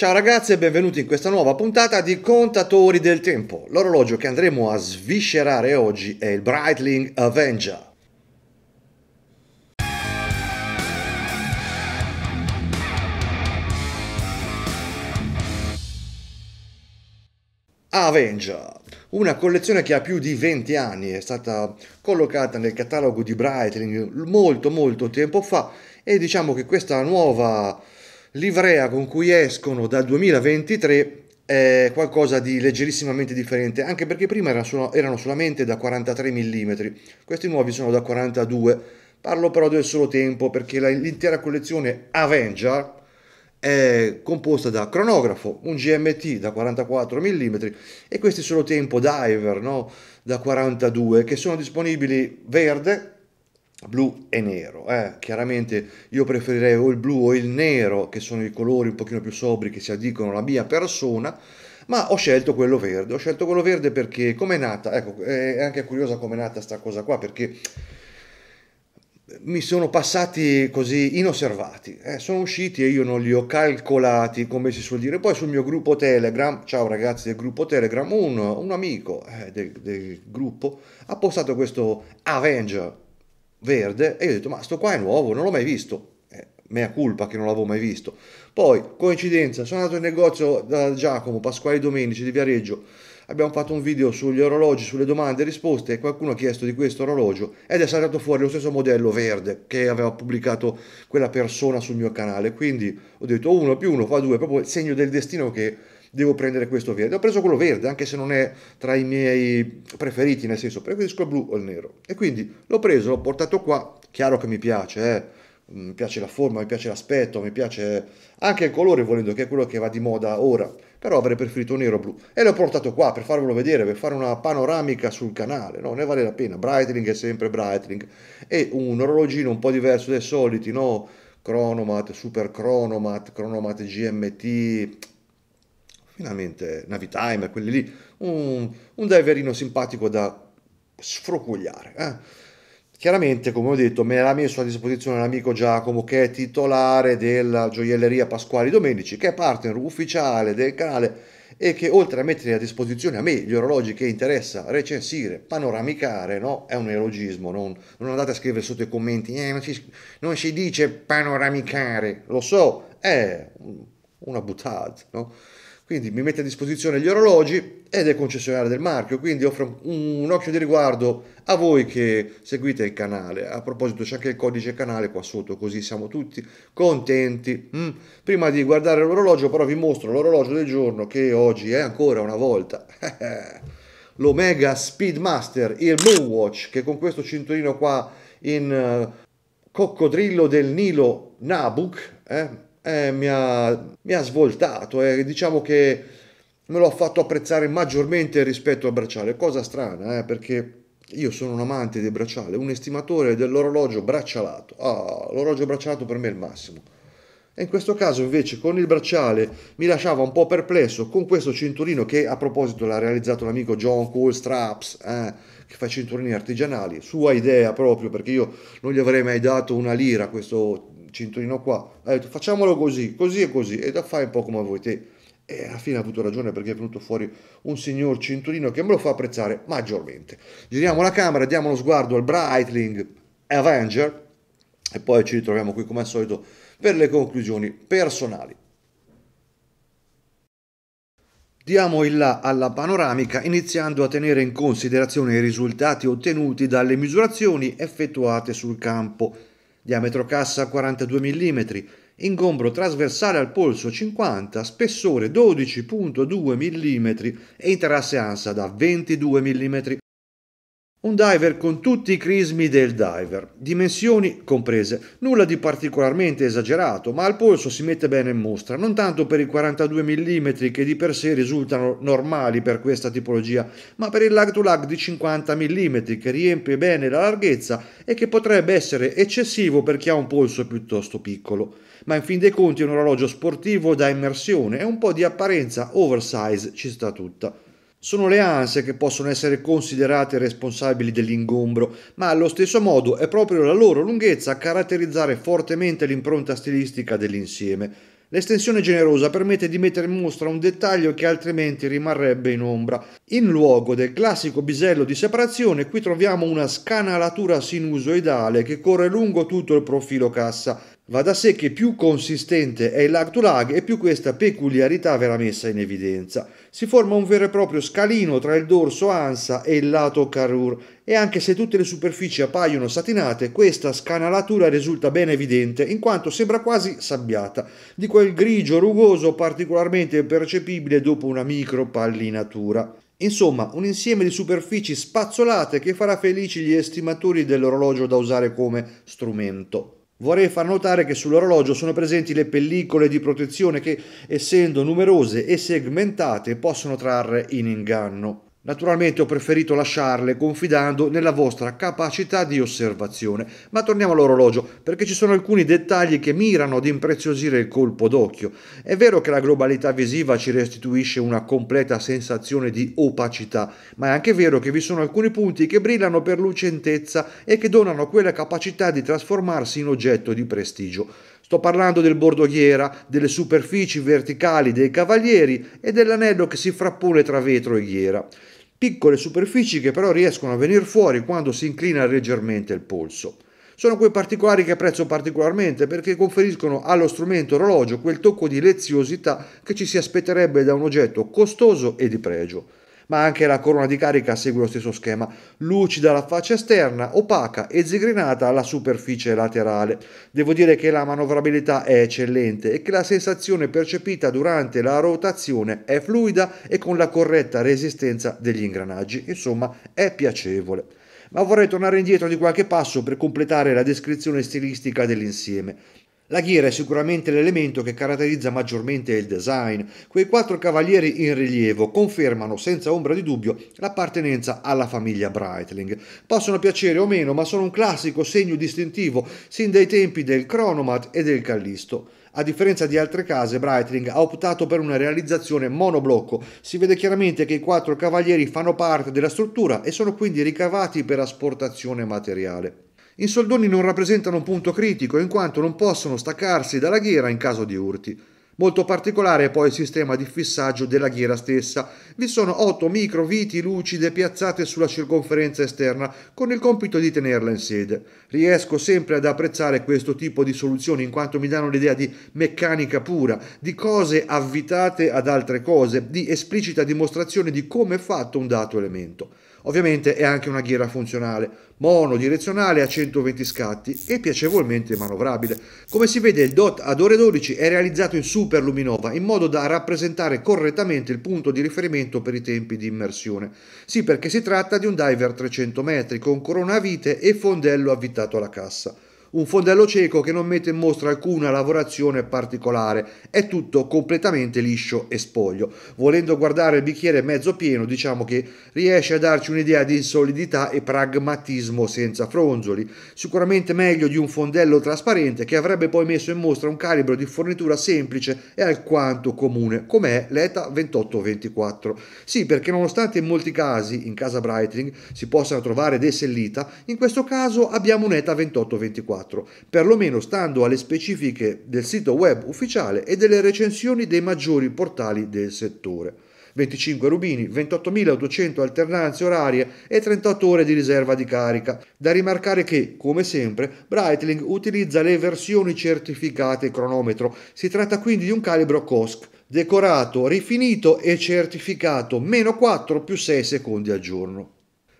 Ciao ragazzi e benvenuti in questa nuova puntata di Contatori del Tempo. L'orologio che andremo a sviscerare oggi è il Brightling Avenger. Avenger, una collezione che ha più di 20 anni, è stata collocata nel catalogo di Brightling molto molto tempo fa e diciamo che questa nuova livrea con cui escono dal 2023 è qualcosa di leggerissimamente differente, anche perché prima erano, solo, erano solamente da 43 mm, questi nuovi sono da 42. Parlo però del solo tempo perché la, l'intera collezione Avenger è composta da cronografo, un GMT da 44 mm e questi solo tempo diver no? da 42 che sono disponibili verde blu e nero. Eh? Chiaramente io preferirei o il blu o il nero, che sono i colori un pochino più sobri che si addicono alla mia persona, ma ho scelto quello verde. Ho scelto quello verde perché come è nata, ecco, è anche curiosa come è nata questa cosa qua, perché mi sono passati così inosservati, eh? sono usciti e io non li ho calcolati, come si suol dire. Poi sul mio gruppo Telegram, ciao ragazzi del gruppo Telegram, un, un amico eh, del, del gruppo ha postato questo Avenger verde e io ho detto ma sto qua è nuovo, non l'ho mai visto, eh, mea culpa che non l'avevo mai visto. Poi, coincidenza, sono andato in negozio da Giacomo Pasquale Domenici di Viareggio, abbiamo fatto un video sugli orologi, sulle domande e risposte e qualcuno ha chiesto di questo orologio ed è saltato fuori lo stesso modello verde che aveva pubblicato quella persona sul mio canale, quindi ho detto uno più uno fa due, proprio il segno del destino che devo prendere questo verde. Ho preso quello verde, anche se non è tra i miei preferiti, nel senso preferisco il blu o il nero. E quindi l'ho preso, l'ho portato qua, chiaro che mi piace, eh? mi piace la forma, mi piace l'aspetto, mi piace anche il colore volendo, che è quello che va di moda ora, però avrei preferito nero-blu. o E l'ho portato qua per farvelo vedere, per fare una panoramica sul canale, no? Ne vale la pena, Brightling è sempre Brightling. E un orologino un po' diverso dai soliti, no? Cronomat, Super Cronomat, Cronomat GMT, veramente Navitimer, quelli lì, un, un diverino simpatico da sfrocugliare. Eh? Chiaramente, come ho detto, me l'ha messo a disposizione l'amico Giacomo, che è titolare della gioielleria Pasquali Domenici, che è partner ufficiale del canale e che oltre a mettere a disposizione a me gli orologi che interessa recensire, panoramicare, no? È un elogismo, non, non andate a scrivere sotto i commenti, eh, non, si, non, si, dice panoramicare, lo so, è una buttata, no? Quindi mi mette a disposizione gli orologi ed è concessionario del marchio, quindi offre un, un occhio di riguardo a voi che seguite il canale. A proposito c'è anche il codice canale qua sotto, così siamo tutti contenti. Mm. Prima di guardare l'orologio però vi mostro l'orologio del giorno che oggi è ancora una volta. l'Omega Speedmaster, il Moonwatch, che con questo cinturino qua in uh, coccodrillo del Nilo Nabuk, eh, eh, mi, ha, mi, ha, svoltato e eh, diciamo che me lo ha fatto apprezzare maggiormente rispetto al bracciale, cosa strana eh, perché io sono un amante del bracciale, un estimatore dell'orologio braccialato, ah, l'orologio braccialato per me è il massimo. E in questo caso invece con il bracciale mi lasciava un po' perplesso con questo cinturino che a proposito l'ha realizzato l'amico John Cole Straps, eh, che fa cinturini artigianali, sua idea proprio perché io non gli avrei mai dato una lira questo cinturino qua, ha detto facciamolo così, così e così, e da fare un po' come vuoi te. E alla fine ha avuto ragione perché è venuto fuori un signor cinturino che me lo fa apprezzare maggiormente. Giriamo la camera, diamo uno sguardo al Brightling Avenger e poi ci ritroviamo qui come al solito per le conclusioni personali. Diamo il là alla panoramica iniziando a tenere in considerazione i risultati ottenuti dalle misurazioni effettuate sul campo diametro cassa 42 mm, ingombro trasversale al polso 50, spessore 12.2 mm e interasse ansa da 22 mm. Un diver con tutti i crismi del diver, dimensioni comprese, nulla di particolarmente esagerato, ma al polso si mette bene in mostra, non tanto per i 42 mm che di per sé risultano normali per questa tipologia, ma per il lag to lag di 50 mm che riempie bene la larghezza e che potrebbe essere eccessivo per chi ha un polso piuttosto piccolo. Ma in fin dei conti è un orologio sportivo da immersione e un po' di apparenza oversize ci sta tutta. Sono le ansie che possono essere considerate responsabili dell'ingombro, ma allo stesso modo è proprio la loro lunghezza a caratterizzare fortemente l'impronta stilistica dell'insieme. L'estensione generosa permette di mettere in mostra un dettaglio che altrimenti rimarrebbe in ombra. In luogo del classico bisello di separazione, qui troviamo una scanalatura sinusoidale che corre lungo tutto il profilo cassa, Va da sé che più consistente è il lag-to-lag e più questa peculiarità verrà messa in evidenza. Si forma un vero e proprio scalino tra il dorso ansa e il lato carur e anche se tutte le superfici appaiono satinate, questa scanalatura risulta ben evidente in quanto sembra quasi sabbiata, di quel grigio rugoso particolarmente percepibile dopo una micro pallinatura. Insomma, un insieme di superfici spazzolate che farà felici gli estimatori dell'orologio da usare come strumento. Vorrei far notare che sull'orologio sono presenti le pellicole di protezione che, essendo numerose e segmentate, possono trarre in inganno. Naturalmente ho preferito lasciarle confidando nella vostra capacità di osservazione, ma torniamo all'orologio perché ci sono alcuni dettagli che mirano ad impreziosire il colpo d'occhio. È vero che la globalità visiva ci restituisce una completa sensazione di opacità, ma è anche vero che vi sono alcuni punti che brillano per lucentezza e che donano quella capacità di trasformarsi in oggetto di prestigio. Sto parlando del bordogliera, delle superfici verticali dei cavalieri e dell'anello che si frappone tra vetro e ghiera. Piccole superfici che però riescono a venire fuori quando si inclina leggermente il polso. Sono quei particolari che apprezzo particolarmente perché conferiscono allo strumento orologio quel tocco di leziosità che ci si aspetterebbe da un oggetto costoso e di pregio ma anche la corona di carica segue lo stesso schema, lucida la faccia esterna, opaca e zigrinata la superficie laterale. Devo dire che la manovrabilità è eccellente e che la sensazione percepita durante la rotazione è fluida e con la corretta resistenza degli ingranaggi, insomma è piacevole ma vorrei tornare indietro di qualche passo per completare la descrizione stilistica dell'insieme. La ghiera è sicuramente l'elemento che caratterizza maggiormente il design. Quei quattro cavalieri in rilievo confermano senza ombra di dubbio l'appartenenza alla famiglia Breitling. Possono piacere o meno, ma sono un classico segno distintivo sin dai tempi del Cronomat e del Callisto. A differenza di altre case, Breitling ha optato per una realizzazione monoblocco. Si vede chiaramente che i quattro cavalieri fanno parte della struttura e sono quindi ricavati per asportazione materiale. I soldoni non rappresentano un punto critico in quanto non possono staccarsi dalla ghiera in caso di urti. Molto particolare è poi il sistema di fissaggio della ghiera stessa. Vi sono otto viti lucide piazzate sulla circonferenza esterna con il compito di tenerla in sede. Riesco sempre ad apprezzare questo tipo di soluzioni in quanto mi danno l'idea di meccanica pura, di cose avvitate ad altre cose, di esplicita dimostrazione di come è fatto un dato elemento. Ovviamente è anche una ghiera funzionale, monodirezionale a 120 scatti e piacevolmente manovrabile. Come si vede il DOT ad ore 12 è realizzato in super luminova in modo da rappresentare correttamente il punto di riferimento per i tempi di immersione. Sì perché si tratta di un diver 300 metri con corona a vite e fondello avvitato alla cassa un fondello cieco che non mette in mostra alcuna lavorazione particolare, è tutto completamente liscio e spoglio. Volendo guardare il bicchiere mezzo pieno, diciamo che riesce a darci un'idea di insolidità e pragmatismo senza fronzoli, sicuramente meglio di un fondello trasparente che avrebbe poi messo in mostra un calibro di fornitura semplice e alquanto comune, com'è l'ETA 2824. Sì, perché nonostante in molti casi in casa Breitling si possano trovare dei sellita, in questo caso abbiamo un ETA 2824 2024, perlomeno stando alle specifiche del sito web ufficiale e delle recensioni dei maggiori portali del settore. 25 rubini, 28.800 alternanze orarie e 38 ore di riserva di carica. Da rimarcare che, come sempre, Breitling utilizza le versioni certificate cronometro. Si tratta quindi di un calibro COSC, decorato, rifinito e certificato, meno 4 più 6 secondi al giorno.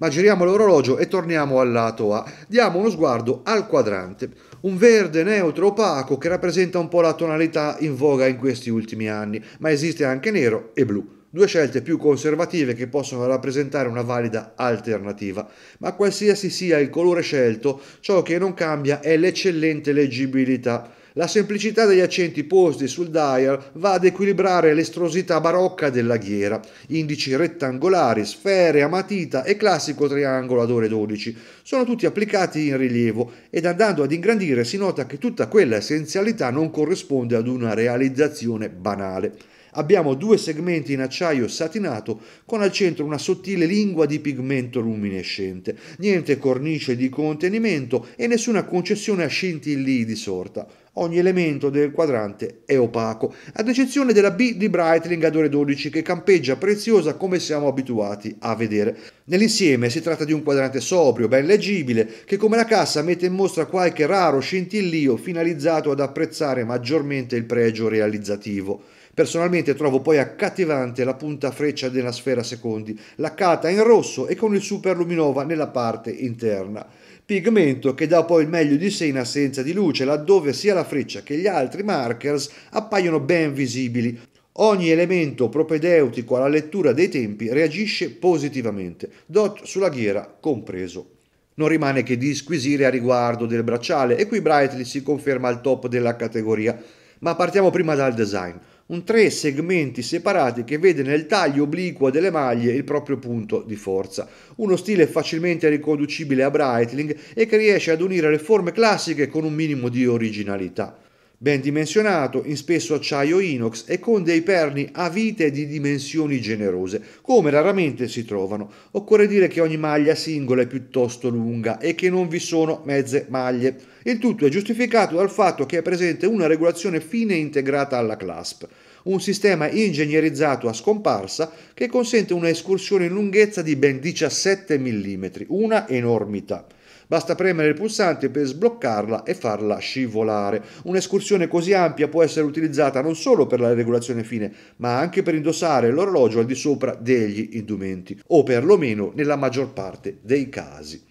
Ma giriamo l'orologio e torniamo al lato A. Diamo uno sguardo al quadrante, un verde neutro opaco che rappresenta un po' la tonalità in voga in questi ultimi anni, ma esiste anche nero e blu due scelte più conservative che possono rappresentare una valida alternativa. Ma qualsiasi sia il colore scelto, ciò che non cambia è l'eccellente leggibilità la semplicità degli accenti posti sul dial va ad equilibrare l'estrosità barocca della ghiera, indici rettangolari, sfere a matita e classico triangolo ad ore 12. Sono tutti applicati in rilievo ed andando ad ingrandire si nota che tutta quella essenzialità non corrisponde ad una realizzazione banale. Abbiamo due segmenti in acciaio satinato con al centro una sottile lingua di pigmento luminescente. Niente cornice di contenimento e nessuna concessione a scintillii di sorta. Ogni elemento del quadrante è opaco, ad eccezione della B di Breitling ad ore 12 che campeggia preziosa come siamo abituati a vedere. Nell'insieme si tratta di un quadrante sobrio, ben leggibile, che come la cassa mette in mostra qualche raro scintillio finalizzato ad apprezzare maggiormente il pregio realizzativo. Personalmente trovo poi accattivante la punta freccia della sfera secondi, laccata in rosso e con il super luminova nella parte interna. Pigmento che dà poi il meglio di sé in assenza di luce, laddove sia la freccia che gli altri markers appaiono ben visibili, Ogni elemento propedeutico alla lettura dei tempi reagisce positivamente, dot sulla ghiera compreso. Non rimane che disquisire a riguardo del bracciale e qui Brightly si conferma al top della categoria, ma partiamo prima dal design un tre segmenti separati che vede nel taglio obliquo delle maglie il proprio punto di forza. Uno stile facilmente riconducibile a Breitling e che riesce ad unire le forme classiche con un minimo di originalità. Ben dimensionato, in spesso acciaio inox e con dei perni a vite di dimensioni generose, come raramente si trovano. Occorre dire che ogni maglia singola è piuttosto lunga e che non vi sono mezze maglie. Il tutto è giustificato dal fatto che è presente una regolazione fine integrata alla clasp un sistema ingegnerizzato a scomparsa che consente una escursione in lunghezza di ben 17 mm, una enormità. Basta premere il pulsante per sbloccarla e farla scivolare. Un'escursione così ampia può essere utilizzata non solo per la regolazione fine, ma anche per indossare l'orologio al di sopra degli indumenti, o perlomeno nella maggior parte dei casi.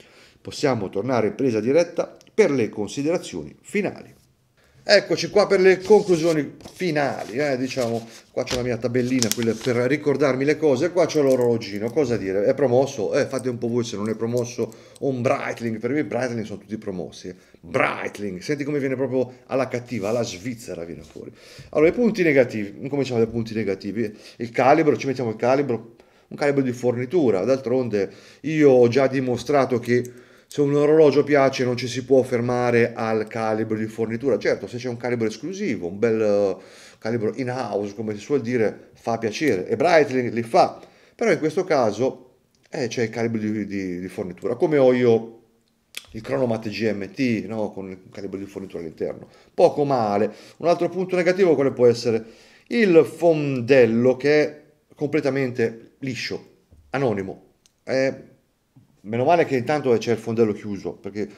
Possiamo tornare in presa diretta per le considerazioni finali. Eccoci qua per le conclusioni finali, eh, diciamo, qua c'è la mia tabellina per ricordarmi le cose, qua c'è l'orologino, cosa dire, è promosso? Eh, fate un po' voi se non è promosso un Breitling, per me Breitling sono tutti promossi, eh. Breitling, senti come viene proprio alla cattiva, alla Svizzera viene fuori. Allora, i punti negativi, cominciamo dai punti negativi, il calibro, ci mettiamo il calibro, un calibro di fornitura, d'altronde io ho già dimostrato che se un orologio piace non ci si può fermare al calibro di fornitura, certo se c'è un calibro esclusivo, un bel eh, calibro in house come si suol dire, fa piacere e Breitling li fa, però in questo caso eh, c'è il calibro di, di, di, fornitura, come ho io il cronomat GMT no? con il calibro di fornitura all'interno, poco male. Un altro punto negativo quale può essere il fondello che è completamente liscio, anonimo. È Meno male che intanto c'è il fondello chiuso, perché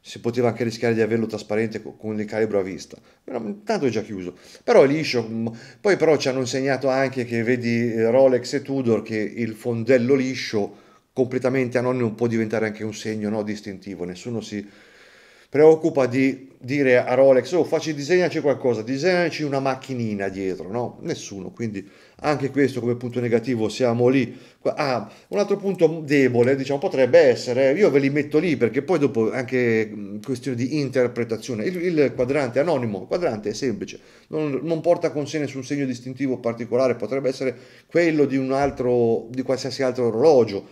si poteva anche rischiare di averlo trasparente con il calibro a vista. Però intanto è già chiuso. Però è liscio. Mm, poi però ci hanno insegnato anche che vedi eh, Rolex e Tudor che il fondello liscio completamente anonimo può diventare anche un segno no, distintivo. Nessuno si preoccupa di dire a Rolex, oh facci disegnaci qualcosa, disegnaci una macchinina dietro, no? Nessuno, quindi anche questo come punto negativo siamo lì. Ah, un altro punto debole, diciamo, potrebbe essere, io ve li metto lì perché poi dopo anche questione di interpretazione, il, il quadrante anonimo, il quadrante è semplice, non, non, porta con sé nessun segno distintivo particolare, potrebbe essere quello di un altro, di qualsiasi altro orologio,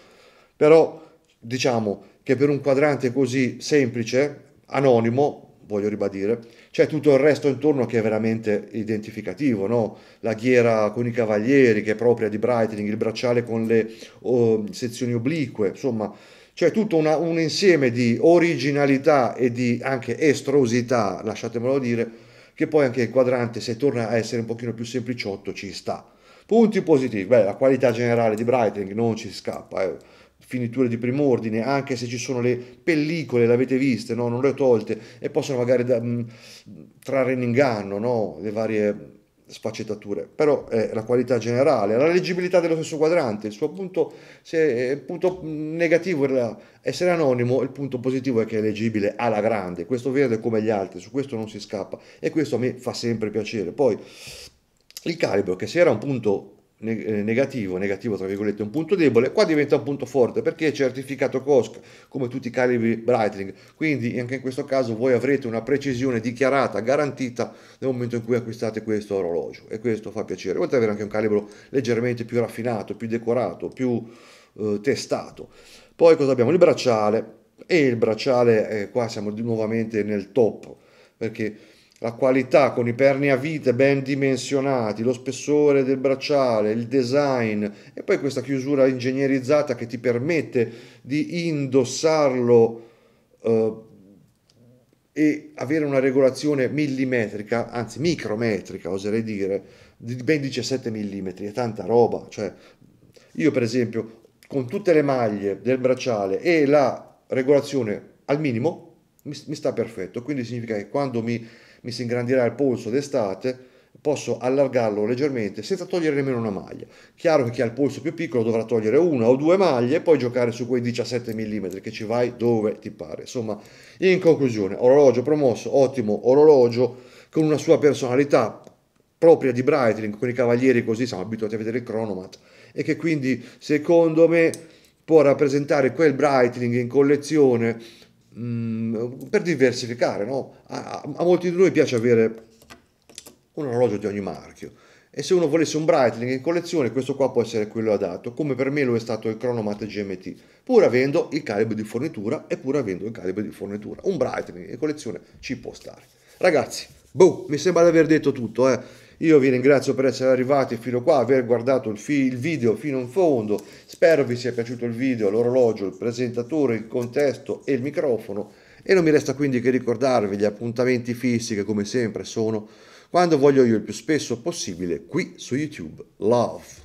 però diciamo che per un quadrante così semplice anonimo, voglio ribadire, c'è tutto il resto intorno che è veramente identificativo, no? la ghiera con i cavalieri che è propria di Breitling, il bracciale con le oh, sezioni oblique, insomma c'è tutto una, un insieme di originalità e di anche estrosità, lasciatemelo dire, che poi anche il quadrante se torna a essere un pochino più sempliciotto ci sta. Punti positivi, beh la qualità generale di Breitling non ci scappa, eh finiture di primo ordine, anche se ci sono le pellicole, l'avete viste, no? non le ho tolte, e possono magari da, mh, trarre in inganno no? le varie sfaccettature, però è eh, la qualità generale, la leggibilità dello stesso quadrante, il suo punto, se, eh, il punto negativo era essere anonimo, il punto positivo è che è leggibile alla grande, questo verde come gli altri, su questo non si scappa e questo a me fa sempre piacere. Poi il calibro, che se era un punto eh, negativo, negativo tra virgolette un punto debole, qua diventa un punto forte perché è certificato COSC come tutti i calibri Breitling, quindi anche in questo caso voi avrete una precisione dichiarata, garantita nel momento in cui acquistate questo orologio e questo fa piacere, oltre ad avere anche un calibro leggermente più raffinato, più decorato, più eh, testato. Poi cosa abbiamo? Il bracciale e il bracciale, eh, qua siamo nuovamente nel top perché la qualità con i perni a vite ben dimensionati, lo spessore del bracciale, il design e poi questa chiusura ingegnerizzata che ti permette di indossarlo eh, e avere una regolazione millimetrica, anzi micrometrica oserei dire, di ben 17 mm, è tanta roba, cioè io per esempio con tutte le maglie del bracciale e la regolazione al minimo mi, mi sta perfetto, quindi significa che quando mi mi si ingrandirà il polso d'estate, posso allargarlo leggermente senza togliere nemmeno una maglia. Chiaro che chi ha il polso più piccolo dovrà togliere una o due maglie e poi giocare su quei 17 mm che ci vai dove ti pare. Insomma, in conclusione, orologio promosso, ottimo orologio con una sua personalità propria di Breitling, con i cavalieri così siamo abituati a vedere il cronomat e che quindi secondo me può rappresentare quel Breitling in collezione Mm, per diversificare, no? a, a, a molti di noi piace avere un orologio di ogni marchio e se uno volesse un Breitling in collezione questo qua può essere quello adatto come per me lo è stato il Chronomat GMT pur avendo il calibro di fornitura e pur avendo il calibro di fornitura un Breitling in collezione ci può stare ragazzi boh mi sembra di aver detto tutto eh io vi ringrazio per essere arrivati fino qua, aver guardato il, fi- il video fino in fondo. Spero vi sia piaciuto il video, l'orologio, il presentatore, il contesto e il microfono. E non mi resta quindi che ricordarvi gli appuntamenti fissi che come sempre sono quando voglio io il più spesso possibile qui su YouTube. Love.